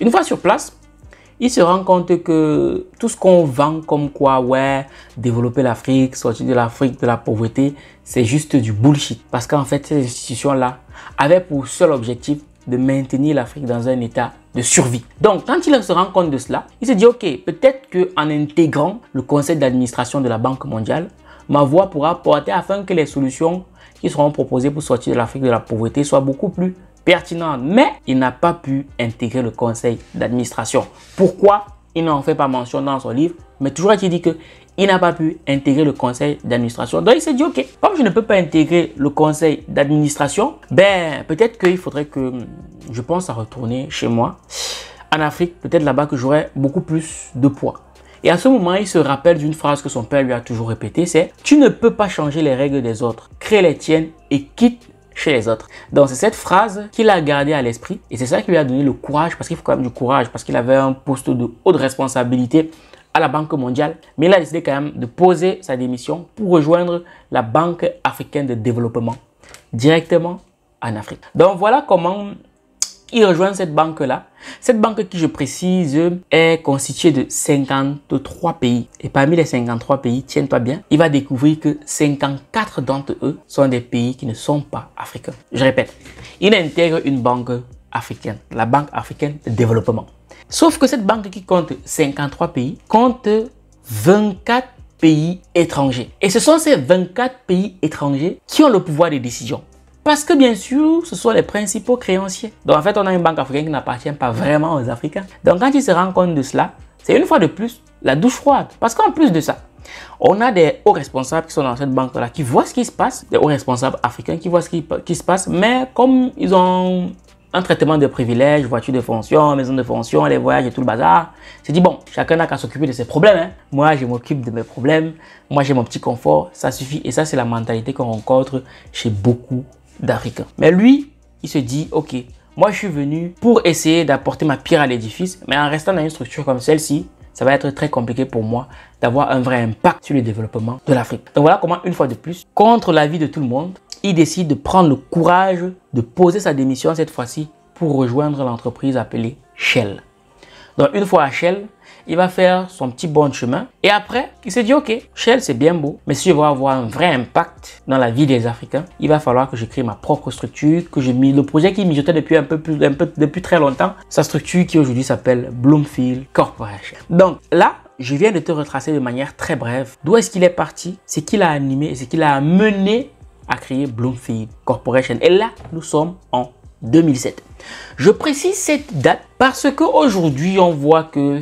Une fois sur place, il se rend compte que tout ce qu'on vend comme quoi, ouais, développer l'Afrique, sortir de l'Afrique, de la pauvreté, c'est juste du bullshit. Parce qu'en fait, ces institutions-là avaient pour seul objectif de maintenir l'Afrique dans un état de survie. Donc, quand il se rend compte de cela, il se dit, OK, peut-être qu'en intégrant le conseil d'administration de la Banque mondiale, ma voix pourra porter afin que les solutions qui seront proposées pour sortir de l'Afrique de la pauvreté soient beaucoup plus pertinente, mais il n'a pas pu intégrer le conseil d'administration. Pourquoi il n'en fait pas mention dans son livre, mais toujours il dit que il n'a pas pu intégrer le conseil d'administration. Donc il s'est dit, ok, comme je ne peux pas intégrer le conseil d'administration, ben peut-être qu'il faudrait que hum, je pense à retourner chez moi, en Afrique, peut-être là-bas que j'aurais beaucoup plus de poids. Et à ce moment, il se rappelle d'une phrase que son père lui a toujours répétée, c'est ⁇ Tu ne peux pas changer les règles des autres, crée les tiennes et quitte chez les autres. Donc c'est cette phrase qu'il a gardée à l'esprit et c'est ça qui lui a donné le courage, parce qu'il faut quand même du courage, parce qu'il avait un poste de haute responsabilité à la Banque mondiale, mais il a décidé quand même de poser sa démission pour rejoindre la Banque africaine de développement directement en Afrique. Donc voilà comment il rejoint cette banque-là. Cette banque qui, je précise, est constituée de 53 pays. Et parmi les 53 pays, tiens-toi bien, il va découvrir que 54 d'entre eux sont des pays qui ne sont pas africains. Je répète, il intègre une banque africaine, la Banque africaine de développement. Sauf que cette banque qui compte 53 pays compte 24 pays étrangers. Et ce sont ces 24 pays étrangers qui ont le pouvoir de décision. Parce que bien sûr, ce sont les principaux créanciers. Donc en fait, on a une banque africaine qui n'appartient pas vraiment aux Africains. Donc quand ils se rendent compte de cela, c'est une fois de plus la douche froide. Parce qu'en plus de ça, on a des hauts responsables qui sont dans cette banque-là, qui voient ce qui se passe, des hauts responsables africains qui voient ce qui, se passe, mais comme ils ont un traitement de privilèges, voiture de fonction, maison de fonction, les voyages et tout le bazar. C'est dit, bon, chacun n'a qu'à s'occuper de ses problèmes. Hein. Moi, je m'occupe de mes problèmes. Moi, j'ai mon petit confort. Ça suffit. Et ça, c'est la mentalité qu'on rencontre chez beaucoup d'Africains. Mais lui, il se dit, ok, moi je suis venu pour essayer d'apporter ma pierre à l'édifice, mais en restant dans une structure comme celle-ci, ça va être très compliqué pour moi d'avoir un vrai impact sur le développement de l'Afrique. Donc voilà comment, une fois de plus, contre l'avis de tout le monde, il décide de prendre le courage de poser sa démission cette fois-ci pour rejoindre l'entreprise appelée Shell. Donc une fois à Shell, il va faire son petit bon chemin. Et après, il s'est dit, OK, Shell, c'est bien beau, mais si je veux avoir un vrai impact dans la vie des Africains, il va falloir que je crée ma propre structure, que je mis le projet qui mijotait depuis un peu plus, un peu, depuis très longtemps, sa structure qui aujourd'hui s'appelle Bloomfield Corporation. Donc là, je viens de te retracer de manière très brève d'où est-ce qu'il est parti, ce qu'il a animé ce qu'il a amené à créer Bloomfield Corporation. Et là, nous sommes en 2007. Je précise cette date parce qu'aujourd'hui, on voit que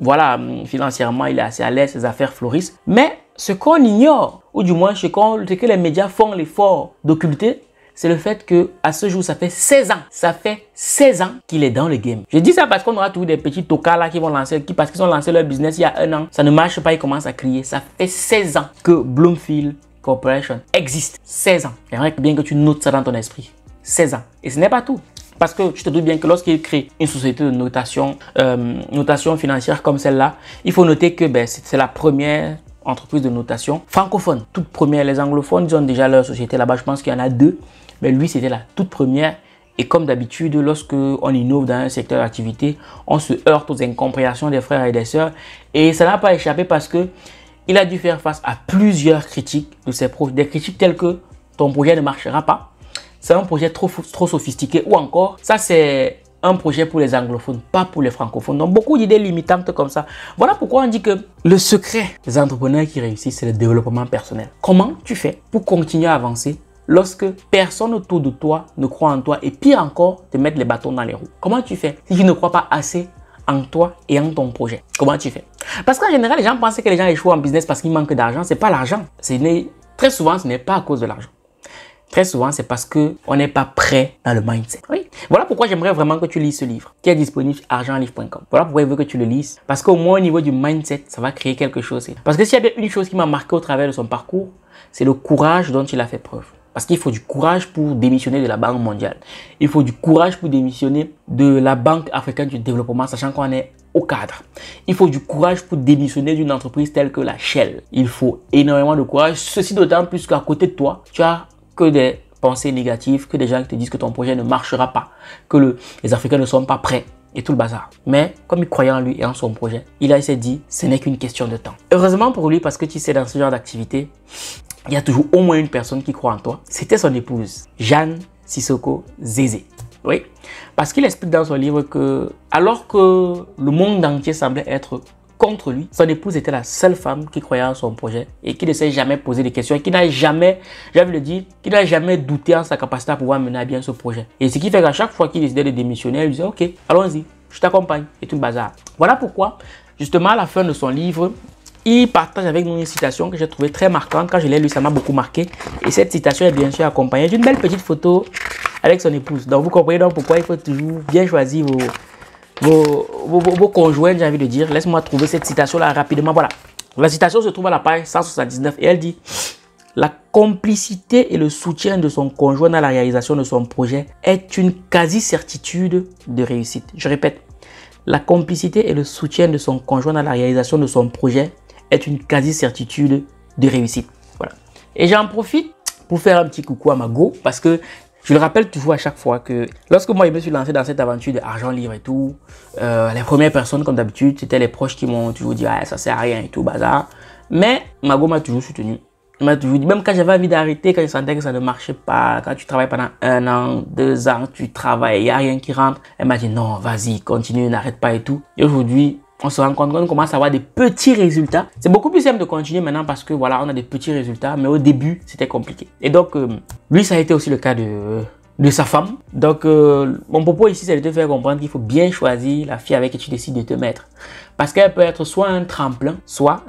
voilà, hum, financièrement, il est assez à l'aise, ses affaires florissent. Mais ce qu'on ignore, ou du moins ce, que les médias font l'effort d'occulter, c'est le fait que à ce jour, ça fait 16 ans, ça fait 16 ans qu'il est dans le game. Je dis ça parce qu'on aura toujours des petits tocards là qui vont lancer, qui parce qu'ils ont lancé leur business il y a un an, ça ne marche pas, ils commencent à crier. Ça fait 16 ans que Bloomfield Corporation existe. 16 ans. que bien que tu notes ça dans ton esprit. 16 ans. Et ce n'est pas tout. Parce que tu te doutes bien que lorsqu'il crée une société de notation, euh, notation financière comme celle-là, il faut noter que ben, c'est la première entreprise de notation francophone. Toute première, les anglophones, ils ont déjà leur société là-bas, je pense qu'il y en a deux. Mais lui, c'était la toute première. Et comme d'habitude, lorsque on innove dans un secteur d'activité, on se heurte aux incompréhensions des frères et des sœurs. Et ça n'a pas échappé parce que il a dû faire face à plusieurs critiques de ses proches. Des critiques telles que ton projet ne marchera pas, c'est un projet trop, sophistiqué ou encore, ça c'est un projet pour les anglophones, pas pour les francophones. Donc beaucoup d'idées limitantes comme ça. Voilà pourquoi on dit que le secret des entrepreneurs qui réussissent, c'est le développement personnel. Comment tu fais pour continuer à avancer lorsque personne autour de toi ne croit en toi et pire encore, te mettre les bâtons dans les roues Comment tu fais si tu ne crois pas assez en toi et en ton projet Comment tu fais Parce qu'en général, les gens pensent que les gens échouent en business parce qu'ils manquent d'argent. Ce n'est pas l'argent. Très souvent, ce n'est pas à cause de l'argent. Très souvent, c'est parce que on n'est pas prêt dans le mindset. Oui. Voilà pourquoi j'aimerais vraiment que tu lises ce livre qui est disponible sur argentlivre.com. Voilà pourquoi je veux que tu le lises. Parce qu'au moins au niveau du mindset, ça va créer quelque chose. Parce que s'il y a bien une chose qui m'a marqué au travers de son parcours, c'est le courage dont il a fait preuve. Parce qu'il faut du courage pour démissionner de la Banque mondiale. Il faut du courage pour démissionner de la Banque africaine du développement, sachant qu'on est au cadre. Il faut du courage pour démissionner d'une entreprise telle que la Shell. Il faut énormément de courage, ceci d'autant plus qu'à côté de toi, tu as que des pensées négatives, que des gens qui te disent que ton projet ne marchera pas, que le, les Africains ne sont pas prêts et tout le bazar. Mais comme il croyait en lui et en son projet, il, essayé de dit, ce n'est qu'une question de temps. Heureusement pour lui, parce que tu sais, dans ce genre d'activité, il y a toujours au moins une personne qui croit en toi. C'était son épouse, Jeanne Sissoko Zézé. Oui, parce qu'il explique dans son livre que alors que le monde entier semblait être contre lui. Son épouse était la seule femme qui croyait en son projet et qui ne s'est jamais posé de questions et qui n'a jamais, j'avais le dire, qui n'a jamais douté en sa capacité à pouvoir mener à bien ce projet. Et ce qui fait qu'à chaque fois qu'il décidait de démissionner, il disait Ok, allons-y, je t'accompagne. Et tout le bazar. Voilà pourquoi, justement, à la fin de son livre, il partage avec nous une citation que j'ai trouvée très marquante. Quand je l'ai lu, ça m'a beaucoup marqué. Et cette citation est bien sûr accompagnée d'une belle petite photo avec son épouse. Donc vous comprenez donc pourquoi il faut toujours bien choisir vos, vos, vos, conjoints, j'ai envie de dire. Laisse-moi trouver cette citation-là rapidement. Voilà. La citation se trouve à la page 179 et elle dit La complicité et le soutien de son conjoint dans la réalisation de son projet est une quasi-certitude de réussite. Je répète, la complicité et le soutien de son conjoint dans la réalisation de son projet est une quasi-certitude de réussite. Voilà. Et j'en profite pour faire un petit coucou à mago parce que je le rappelle toujours à chaque fois que lorsque moi je me suis lancé dans cette aventure d'argent libre et tout, euh, les premières personnes comme d'habitude, c'était les proches qui m'ont toujours dit ah, ça sert à rien et tout, bazar. Mais Mago m'a toujours soutenu. m'a toujours dit, même quand j'avais envie d'arrêter, quand je sentais que ça ne marchait pas, quand tu travailles pendant un an, deux ans, tu travailles, il n'y a rien qui rentre, elle m'a dit non, vas-y, continue, n'arrête pas et tout. Et aujourd'hui, on se rend compte qu'on commence à avoir des petits résultats. C'est beaucoup plus simple de continuer maintenant parce que voilà, on a des petits résultats, mais au début, c'était compliqué. Et donc, euh, lui, ça a été aussi le cas de, de sa femme. Donc, euh, mon propos ici, c'est de te faire comprendre qu'il faut bien choisir la fille avec qui tu décides de te mettre. Parce qu'elle peut être soit un tremplin, soit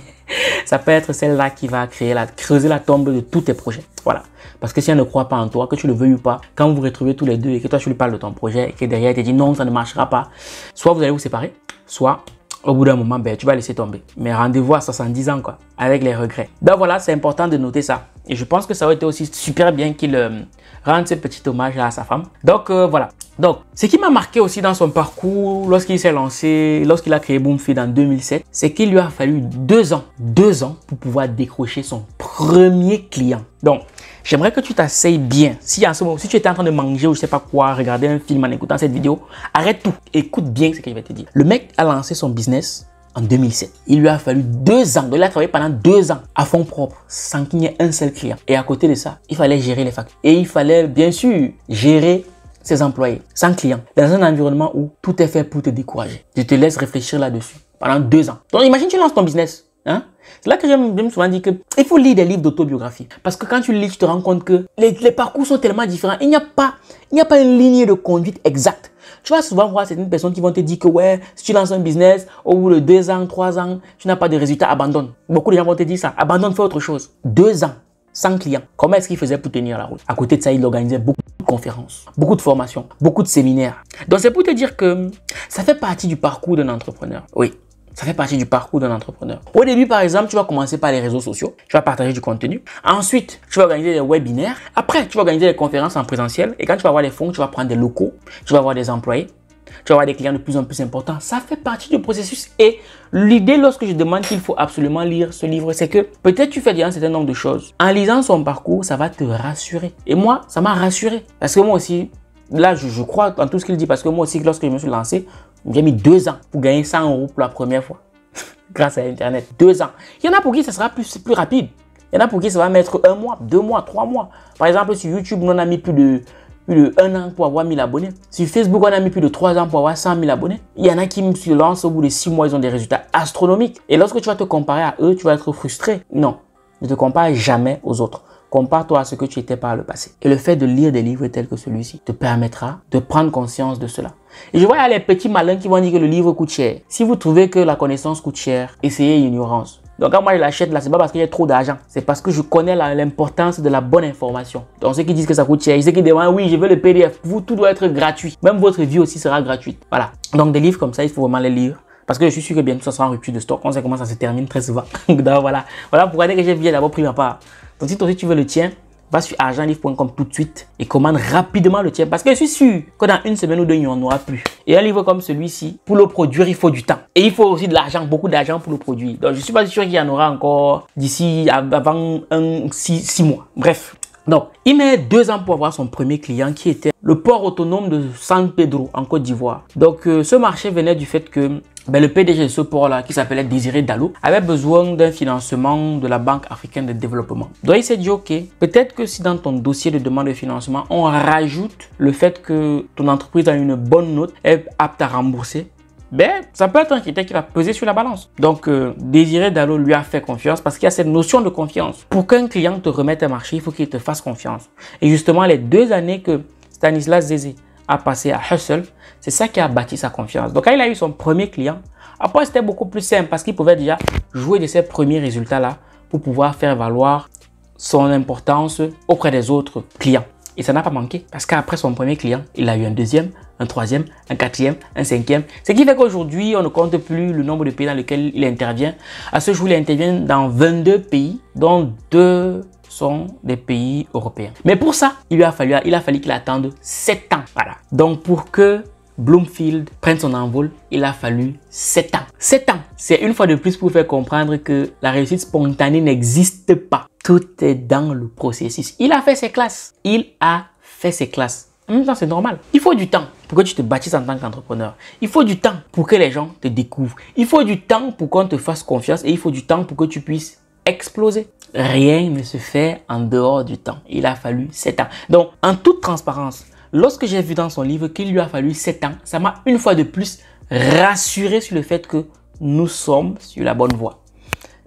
(laughs) ça peut être celle-là qui va créer la, creuser la tombe de tous tes projets. Voilà. Parce que si elle ne croit pas en toi, que tu le veux ou pas, quand vous vous retrouvez tous les deux et que toi tu lui parles de ton projet et que derrière elle te dit non, ça ne marchera pas, soit vous allez vous séparer, soit au bout d'un moment, ben, tu vas laisser tomber. Mais rendez-vous à 70 ans, quoi, avec les regrets. Donc voilà, c'est important de noter ça. Et je pense que ça aurait été aussi super bien qu'il euh, rende ce petit hommage à sa femme. Donc euh, voilà. Donc, ce qui m'a marqué aussi dans son parcours, lorsqu'il s'est lancé, lorsqu'il a créé Boomfeed en 2007, c'est qu'il lui a fallu deux ans, deux ans pour pouvoir décrocher son premier client. Donc, j'aimerais que tu t'asseyes bien. Si en ce moment, si tu étais en train de manger ou je sais pas quoi, regarder un film en écoutant cette vidéo, arrête tout. Écoute bien ce que je vais te dire. Le mec a lancé son business en 2007. Il lui a fallu deux ans. il a travaillé pendant deux ans à fond propre, sans qu'il n'y ait un seul client. Et à côté de ça, il fallait gérer les factures. Et il fallait, bien sûr, gérer ses employés, sans client, dans un environnement où tout est fait pour te décourager. Je te laisse réfléchir là-dessus pendant deux ans. Donc, imagine, tu lances ton business. Hein? C'est là que j'aime souvent dire qu'il faut lire des livres d'autobiographie. Parce que quand tu lis, tu te rends compte que les, parcours sont tellement différents. Il n'y a, pas, il a pas une ligne de conduite exacte. Tu vas souvent voir certaines personnes qui vont te dire que ouais, si tu lances un business, au bout de deux ans, trois ans, tu n'as pas de résultats, abandonne. Beaucoup de gens vont te dire ça. Abandonne, fais autre chose. Deux ans, sans client, Comment est-ce qu'il faisait pour tenir la route À côté de ça, il organisait beaucoup de conférences, beaucoup de formations, beaucoup de séminaires. Donc c'est pour te dire que ça fait partie du parcours d'un entrepreneur. Oui, ça fait partie du parcours d'un entrepreneur. Au début, par exemple, tu vas commencer par les réseaux sociaux. Tu vas partager du contenu. Ensuite, tu vas organiser des webinaires. Après, tu vas organiser des conférences en présentiel. Et quand tu vas avoir les fonds, tu vas prendre des locaux. Tu vas avoir des employés. Tu vas avoir des clients de plus en plus importants. Ça fait partie du processus. Et l'idée, lorsque je demande qu'il faut absolument lire ce livre, c'est que peut-être tu fais déjà un certain nombre de choses. En lisant son parcours, ça va te rassurer. Et moi, ça m'a rassuré. Parce que moi aussi, là, je, je crois en tout ce qu'il dit. Parce que moi aussi, lorsque je me suis lancé, j'ai mis deux ans pour gagner 100 euros pour la première fois (laughs) grâce à Internet. Deux ans. Il y en a pour qui ce sera plus, plus rapide. Il y en a pour qui ça va mettre un mois, deux mois, trois mois. Par exemple, sur YouTube, on a mis plus de, plus de un an pour avoir 1000 abonnés. Sur Facebook, on a mis plus de trois ans pour avoir 100 000 abonnés. Il y en a qui se lancent au bout de six mois, ils ont des résultats astronomiques. Et lorsque tu vas te comparer à eux, tu vas être frustré. Non, ne te compare jamais aux autres. Compare-toi à ce que tu étais par le passé. Et le fait de lire des livres tels que celui-ci te permettra de prendre conscience de cela. Et je vois, il y a les petits malins qui vont dire que le livre coûte cher. Si vous trouvez que la connaissance coûte cher, essayez l'ignorance. Donc quand moi je l'achète là, c'est pas parce y a trop d'argent, c'est parce que je connais l'importance de la bonne information. Donc ceux qui disent que ça coûte cher, ceux qui demandent oui, je veux le PDF, vous tout doit être gratuit. Même votre vie aussi sera gratuite. Voilà. Donc des livres comme ça, il faut vraiment les lire. Parce que je suis sûr que bientôt ça sera en rupture de stock. On sait comment ça se termine très souvent. (laughs) Donc voilà. Voilà pour que j'ai bien d'abord pris ma part. Donc si toi aussi tu veux le tien, va sur argentlivre.com tout de suite et commande rapidement le tien parce que je suis sûr que dans une semaine ou deux, il n'y en aura plus. Et un livre comme celui-ci, pour le produire, il faut du temps. Et il faut aussi de l'argent, beaucoup d'argent pour le produire. Donc je suis pas sûr qu'il y en aura encore d'ici avant un, six, six mois. Bref, donc, il met deux ans pour avoir son premier client qui était le port autonome de San Pedro en Côte d'Ivoire. Donc, euh, ce marché venait du fait que le PDG de ce port-là, qui s'appelait Désiré Dallot, avait besoin d'un financement de la Banque africaine de développement. Donc il s'est dit, ok, peut-être que si dans ton dossier de demande de financement, on rajoute le fait que ton entreprise a une bonne note, est apte à rembourser, ben, ça peut être un critère qui va peser sur la balance. Donc, euh, Désiré Dallot lui a fait confiance parce qu'il y a cette notion de confiance. Pour qu'un client te remette un marché, il faut qu'il te fasse confiance. Et justement, les deux années que Stanislas Zézé a passé à Hustle, c'est ça qui a bâti sa confiance. Donc, quand il a eu son premier client, après, c'était beaucoup plus simple parce qu'il pouvait déjà jouer de ses premiers résultats-là pour pouvoir faire valoir son importance auprès des autres clients. Et ça n'a pas manqué parce qu'après son premier client, il a eu un deuxième, un troisième, un quatrième, un cinquième. Ce qui fait qu'aujourd'hui, on ne compte plus le nombre de pays dans lesquels il intervient. À ce jour, il intervient dans 22 pays, dont deux sont des pays européens. Mais pour ça, il lui a fallu, il a fallu qu'il attende 7 ans. Voilà. Donc pour que Bloomfield prenne son envol, il a fallu 7 ans. 7 ans, c'est une fois de plus pour faire comprendre que la réussite spontanée n'existe pas. Tout est dans le processus. Il a fait ses classes. Il a fait ses classes. En même temps, c'est normal. Il faut du temps pour que tu te bâtisses en tant qu'entrepreneur. Il faut du temps pour que les gens te découvrent. Il faut du temps pour qu'on te fasse confiance et il faut du temps pour que tu puisses exploser. Rien ne se fait en dehors du temps. Il a fallu 7 ans. Donc, en toute transparence, Lorsque j'ai vu dans son livre qu'il lui a fallu 7 ans, ça m'a une fois de plus rassuré sur le fait que nous sommes sur la bonne voie.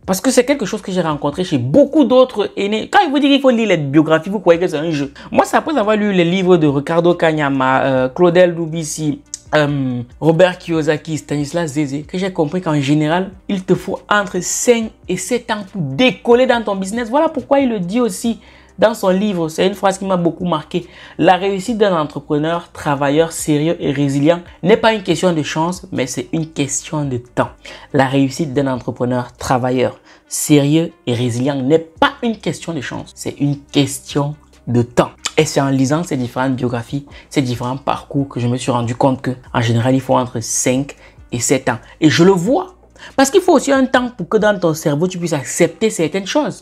Parce que c'est quelque chose que j'ai rencontré chez beaucoup d'autres aînés. Quand ils vous disent qu'il faut lire les biographies, vous croyez que c'est un jeu. Moi, c'est après avoir lu les livres de Ricardo Kanyama, euh, Claudel Lubisi, euh, Robert Kiyosaki, Stanislas Zézé, que j'ai compris qu'en général, il te faut entre 5 et 7 ans pour décoller dans ton business. Voilà pourquoi il le dit aussi dans son livre, c'est une phrase qui m'a beaucoup marqué. La réussite d'un entrepreneur, travailleur sérieux et résilient n'est pas une question de chance, mais c'est une question de temps. La réussite d'un entrepreneur, travailleur sérieux et résilient n'est pas une question de chance, c'est une question de temps. Et c'est en lisant ces différentes biographies, ces différents parcours que je me suis rendu compte que, en général, il faut entre 5 et 7 ans. Et je le vois. Parce qu'il faut aussi un temps pour que dans ton cerveau, tu puisses accepter certaines choses,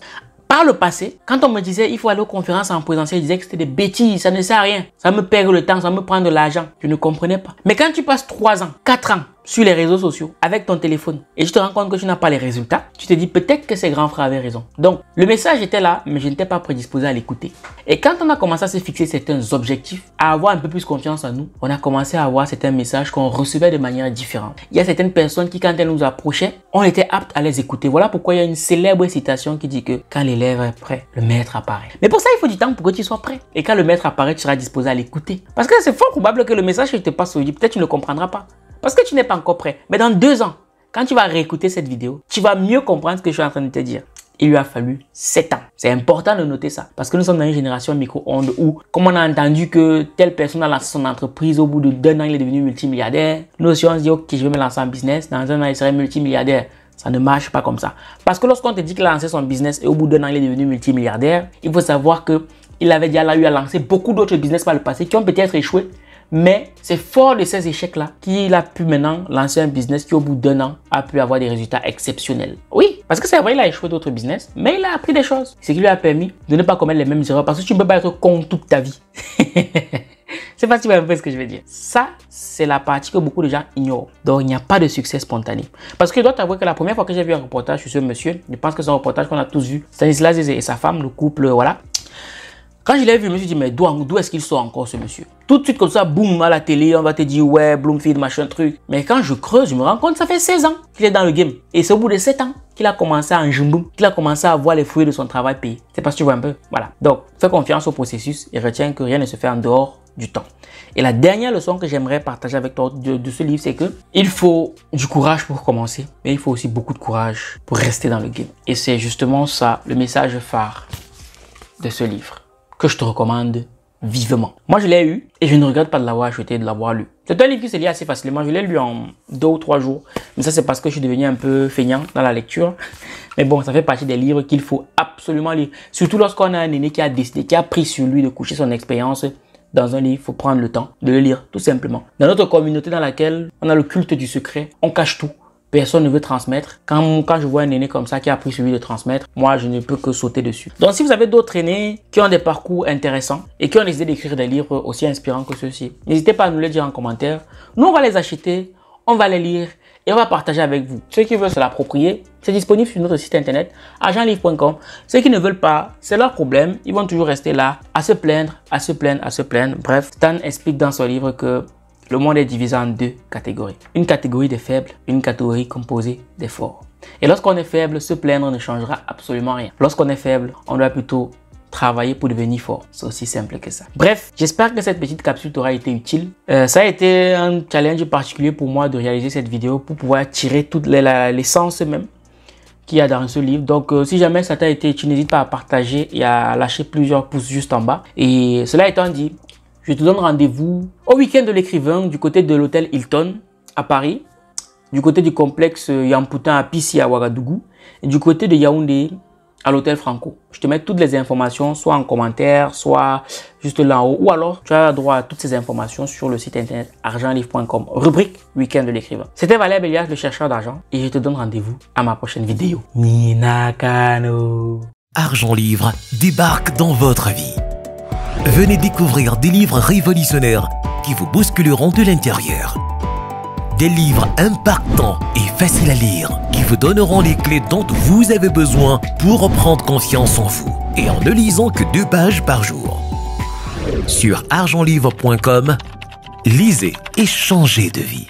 dans le passé, quand on me disait il faut aller aux conférences en présentiel, je disais que c'était des bêtises, ça ne sert à rien. Ça me perd le temps, ça me prend de l'argent. Je ne comprenais pas. Mais quand tu passes 3 ans, 4 ans, sur les réseaux sociaux avec ton téléphone et je te rends compte que tu n'as pas les résultats, tu te dis peut-être que ses grands frères avaient raison. Donc, le message était là, mais je n'étais pas prédisposé à l'écouter. Et quand on a commencé à se fixer certains objectifs, à avoir un peu plus confiance en nous, on a commencé à avoir certains messages qu'on recevait de manière différente. Il y a certaines personnes qui, quand elles nous approchaient, on était apte à les écouter. Voilà pourquoi il y a une célèbre citation qui dit que quand l'élève est prêt, le maître apparaît. Mais pour ça, il faut du temps pour que tu sois prêt. Et quand le maître apparaît, tu seras disposé à l'écouter. Parce que c'est fort probable que le message que je te passe aujourd'hui, peut-être tu ne le comprendras pas. Parce que tu n'es pas encore prêt. Mais dans deux ans, quand tu vas réécouter cette vidéo, tu vas mieux comprendre ce que je suis en train de te dire. Il lui a fallu sept ans. C'est important de noter ça. Parce que nous sommes dans une génération micro-ondes où, comme on a entendu que telle personne a lancé son entreprise, au bout de an, ans, il est devenu multimilliardaire. Nous aussi, on se dit, OK, je vais me lancer en business. Dans un an, il serait multimilliardaire. Ça ne marche pas comme ça. Parce que lorsqu'on te dit qu'il a lancé son business et au bout d'un an, il est devenu multimilliardaire, il faut savoir que il avait déjà eu à lancer beaucoup d'autres business par le passé qui ont peut-être échoué, mais c'est fort de ces échecs-là qu'il a pu maintenant lancer un business qui, au bout d'un an, a pu avoir des résultats exceptionnels. Oui, parce que c'est vrai, il a échoué d'autres business, mais il a appris des choses. Ce qui lui a permis de ne pas commettre les mêmes erreurs parce que tu ne peux pas être con toute ta vie. (laughs) C'est facile si me ce que je veux dire. Ça, c'est la partie que beaucoup de gens ignorent. Donc, il n'y a pas de succès spontané. Parce que je dois t'avouer que la première fois que j'ai vu un reportage sur ce monsieur, je pense que c'est un reportage qu'on a tous vu. Stanislas et sa femme, le couple, voilà. Quand je l'ai vu, je me suis dit, mais d'où est-ce qu'il sort encore ce monsieur Tout de suite comme ça, boum, à la télé, on va te dire, ouais, Bloomfield, machin truc. Mais quand je creuse, je me rends compte, ça fait 16 ans qu'il est dans le game. Et c'est au bout de 7 ans qu'il a commencé à jumboum, qu'il a commencé à voir les fruits de son travail payé. C'est parce que tu vois un peu. Voilà. Donc, fais confiance au processus et retiens que rien ne se fait en dehors du temps. Et la dernière leçon que j'aimerais partager avec toi de, de ce livre, c'est que il faut du courage pour commencer, mais il faut aussi beaucoup de courage pour rester dans le game. Et c'est justement ça le message phare de ce livre que je te recommande vivement. Moi, je l'ai eu et je ne regrette pas de l'avoir acheté, de l'avoir lu. C'est un livre qui se lit assez facilement. Je l'ai lu en deux ou trois jours. Mais ça, c'est parce que je suis devenu un peu feignant dans la lecture. Mais bon, ça fait partie des livres qu'il faut absolument lire. Surtout lorsqu'on a un aîné qui a décidé, qui a pris sur lui de coucher son expérience dans un livre, il faut prendre le temps de le lire, tout simplement. Dans notre communauté dans laquelle on a le culte du secret, on cache tout personne ne veut transmettre. Quand, quand je vois un aîné comme ça qui a pris celui de transmettre, moi, je ne peux que sauter dessus. Donc, si vous avez d'autres aînés qui ont des parcours intéressants et qui ont décidé d'écrire des livres aussi inspirants que ceux-ci, n'hésitez pas à nous les dire en commentaire. Nous, on va les acheter, on va les lire et on va partager avec vous. Ceux qui veulent se l'approprier, c'est disponible sur notre site internet agentlivre.com. Ceux qui ne veulent pas, c'est leur problème. Ils vont toujours rester là à se plaindre, à se plaindre, à se plaindre. Bref, Stan explique dans son livre que le monde est divisé en deux catégories. Une catégorie des faibles, une catégorie composée des forts. Et lorsqu'on est faible, se plaindre ne changera absolument rien. Lorsqu'on est faible, on doit plutôt travailler pour devenir fort. C'est aussi simple que ça. Bref, j'espère que cette petite capsule t'aura été utile. Euh, ça a été un challenge particulier pour moi de réaliser cette vidéo pour pouvoir tirer toute l'essence même qu'il y a dans ce livre. Donc, euh, si jamais ça t'a été utile, n'hésite pas à partager et à lâcher plusieurs pouces juste en bas. Et cela étant dit, je te donne rendez-vous au week-end de l'écrivain du côté de l'hôtel Hilton à Paris, du côté du complexe euh, Yamputan à Pissi à Ouagadougou et du côté de Yaoundé à l'hôtel Franco. Je te mets toutes les informations, soit en commentaire, soit juste là-haut, ou alors tu as droit à toutes ces informations sur le site internet argentlivre.com, rubrique week-end de l'écrivain. C'était Valère Bélias, le chercheur d'argent, et je te donne rendez-vous à ma prochaine vidéo. Minakano Argent Livre débarque dans votre vie. Venez découvrir des livres révolutionnaires qui vous bousculeront de l'intérieur. Des livres impactants et faciles à lire qui vous donneront les clés dont vous avez besoin pour reprendre confiance en vous et en ne lisant que deux pages par jour. Sur argentlivre.com, lisez et changez de vie.